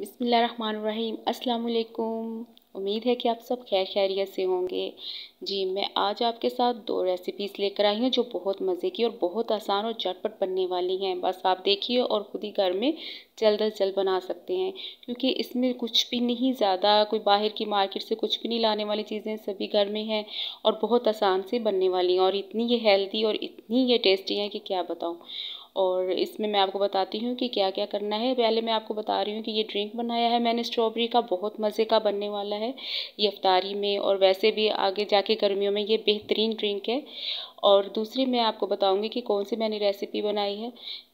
बिसमीम् अल्लाम उम्मीद है कि आप सब खैर खैरियत से होंगे जी मैं आज आपके साथ दो रेसिपीज़ लेकर आई हूँ जो बहुत मज़े की और बहुत आसान और झटपट बनने वाली हैं बस आप देखिए और ख़ुद ही घर में जल्द अज जल्द बना सकते हैं क्योंकि इसमें कुछ भी नहीं ज़्यादा कोई बाहर की मार्केट से कुछ भी नहीं लाने वाली चीज़ें सभी घर में हैं और बहुत आसान से बनने वाली हैं और इतनी ये हेल्दी और इतनी ये टेस्टी हैं कि क्या बताऊँ और इसमें मैं आपको बताती हूँ कि क्या क्या करना है पहले मैं आपको बता रही हूँ कि ये ड्रिंक बनाया है मैंने स्ट्रॉबेरी का बहुत मज़े का बनने वाला है ये अफ्तारी में और वैसे भी आगे जाके गर्मियों में ये बेहतरीन ड्रिंक है और दूसरी मैं आपको बताऊँगी कि कौन सी मैंने रेसिपी बनाई है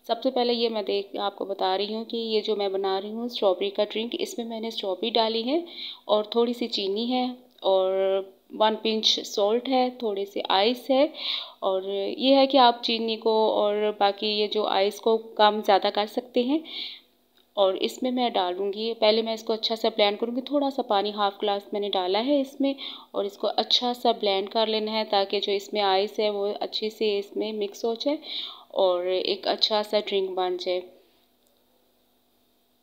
सबसे पहले ये मैं देख आपको बता रही हूँ कि ये जो मैं बना रही हूँ स्ट्रॉबेरी का ड्रिंक इसमें मैंने स्ट्रॉबेरी डाली है और थोड़ी सी चीनी है और वन पिंच सॉल्ट है थोड़े से आइस है और ये है कि आप चीनी को और बाकी ये जो आइस को कम ज़्यादा कर सकते हैं और इसमें मैं डालूँगी पहले मैं इसको अच्छा सा ब्लेंड करूँगी थोड़ा सा पानी हाफ ग्लास मैंने डाला है इसमें और इसको अच्छा सा ब्लेंड कर लेना है ताकि जो इसमें आइस है वो अच्छे से इसमें मिक्स हो जाए और एक अच्छा सा ड्रिंक बन जाए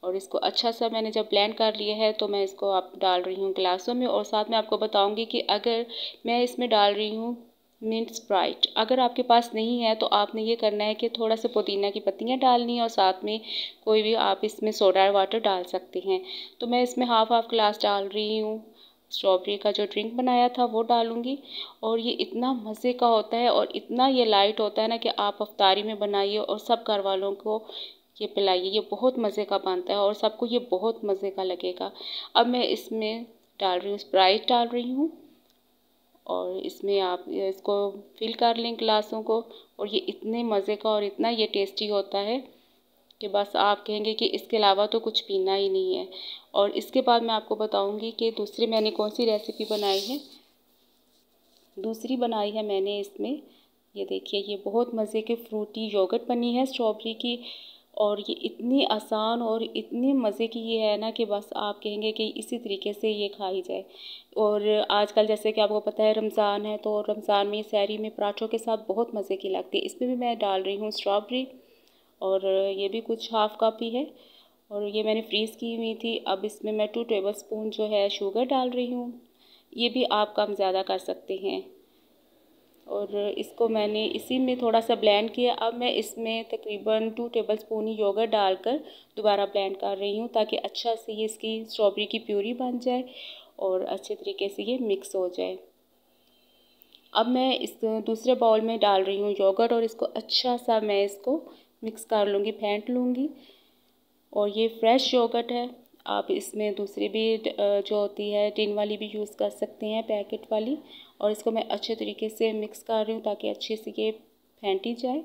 और इसको अच्छा सा मैंने जब ब्लेंड कर लिया है तो मैं इसको आप डाल रही हूँ गिलासों में और साथ में आपको बताऊँगी कि अगर मैं इसमें डाल रही हूँ मिंट स्प्राइट अगर आपके पास नहीं है तो आपने ये करना है कि थोड़ा सा पुदीना की पत्तियाँ डालनी है और साथ में कोई भी आप इसमें सोडा वाटर डाल सकते हैं तो मैं इसमें हाफ़ हाफ़ ग्लास डाल रही हूँ स्ट्रॉबेरी का जो ड्रिंक बनाया था वो डालूंगी और ये इतना मज़े का होता है और इतना ये लाइट होता है ना कि आप अफ्तारी में बनाइए और सब घर वालों को ये पिलाइए ये बहुत मज़े का बनता है और सबको ये बहुत मज़े का लगेगा अब मैं इसमें डाल रही हूँ स्प्राइट डाल रही हूँ और इसमें आप इसको फिल कर लें गिलासों को और ये इतने मज़े का और इतना ये टेस्टी होता है कि बस आप कहेंगे कि इसके अलावा तो कुछ पीना ही नहीं है और इसके बाद मैं आपको बताऊंगी कि दूसरी मैंने कौन सी रेसिपी बनाई है दूसरी बनाई है मैंने इसमें ये देखिए ये बहुत मज़े के फ्रूटी योगर्ट बनी है स्ट्रॉबेरी की और ये इतनी आसान और इतनी मज़े की ये है ना कि बस आप कहेंगे कि इसी तरीके से ये खाई जाए और आजकल जैसे कि आपको पता है रमज़ान है तो रमज़ान में सैरी में पराठों के साथ बहुत मज़े की लगती है इसमें भी मैं डाल रही हूँ स्ट्रॉबेरी और ये भी कुछ हाफ़ कप ही है और ये मैंने फ्रीज़ की हुई थी अब इसमें मैं टू टेबल स्पून जो है शुगर डाल रही हूँ ये भी आप कम ज़्यादा कर सकते हैं और इसको मैंने इसी में थोड़ा सा ब्लेंड किया अब मैं इसमें तकरीबन टू टेबल स्पून योगर डालकर दोबारा ब्लेंड कर रही हूँ ताकि अच्छा से ये इसकी स्ट्रॉबेरी की प्यूरी बन जाए और अच्छे तरीके से ये मिक्स हो जाए अब मैं इस दूसरे बाउल में डाल रही हूँ योगर्ट और इसको अच्छा सा मैं इसको मिक्स कर लूँगी फेंट लूँगी और ये फ्रेश योगर्ट है आप इसमें दूसरी भी जो होती है टिन वाली भी यूज़ कर सकते हैं पैकेट वाली और इसको मैं अच्छे तरीके से मिक्स कर रही हूँ ताकि अच्छे से ये फेंटी जाए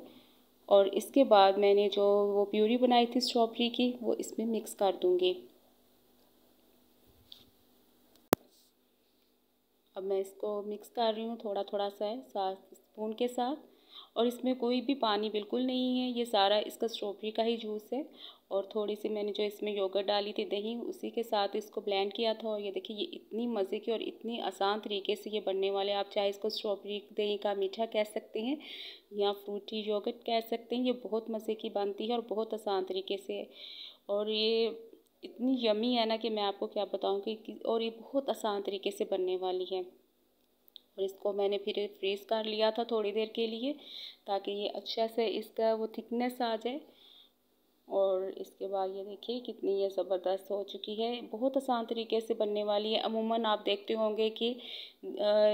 और इसके बाद मैंने जो वो प्यूरी बनाई थी स्ट्रॉबेरी की वो इसमें मिक्स कर दूँगी अब मैं इसको मिक्स कर रही हूँ थोड़ा थोड़ा सा है स्पून के साथ और इसमें कोई भी पानी बिल्कुल नहीं है ये सारा इसका स्ट्रॉबेरी का ही जूस है और थोड़ी सी मैंने जो इसमें योगर्ट डाली थी दही उसी के साथ इसको ब्लेंड किया था और ये देखिए ये इतनी मज़े की और इतनी आसान तरीके से ये बनने वाले आप चाहे इसको स्ट्रॉबेरी दही का मीठा कह सकते हैं या फ्रूटी योगर्ट कह सकते हैं ये बहुत मज़े की बनती है और बहुत आसान तरीके से और ये इतनी यमी है ना कि मैं आपको क्या बताऊँ कि और ये बहुत आसान तरीके से बनने वाली है और इसको मैंने फिर फ्रीज़ कर लिया था थोड़ी देर के लिए ताकि ये अच्छा से इसका वो थिकनेस आ जाए और इसके बाद ये देखिए कितनी ये ज़बरदस्त हो चुकी है बहुत आसान तरीके से बनने वाली है अमूमन आप देखते होंगे कि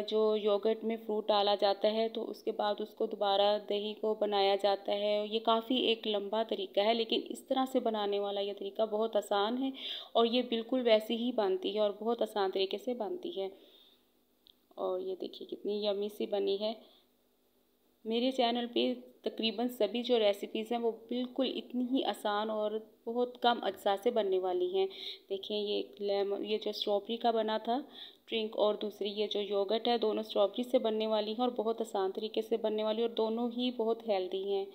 जो योगर्ट में फ्रूट डाला जाता है तो उसके बाद उसको दोबारा दही को बनाया जाता है ये काफ़ी एक लंबा तरीका है लेकिन इस तरह से बनाने वाला ये तरीका बहुत आसान है और ये बिल्कुल वैसी ही बनती है और बहुत आसान तरीके से बनती है और ये देखिए कितनी यमी सी बनी है मेरे चैनल पे तकरीबन सभी जो रेसिपीज़ हैं वो बिल्कुल इतनी ही आसान और बहुत कम अज्जा से बनने वाली हैं देखें ये लेमन ये जो स्ट्रॉबेरी का बना था ड्रिंक और दूसरी ये जो योगर्ट है दोनों स्ट्रॉबेरी से बनने वाली हैं और बहुत आसान तरीके से बनने वाली और दोनों ही बहुत हेल्दी हैं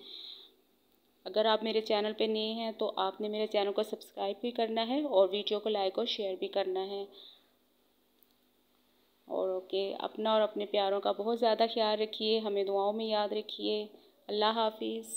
अगर आप मेरे चैनल पे नए हैं तो आपने मेरे चैनल को सब्सक्राइब भी करना है और वीडियो को लाइक और शेयर भी करना है और ओके अपना और अपने प्यारों का बहुत ज़्यादा ख्याल रखिए हमें दुआओं में याद रखिए अल्लाह हाफिज़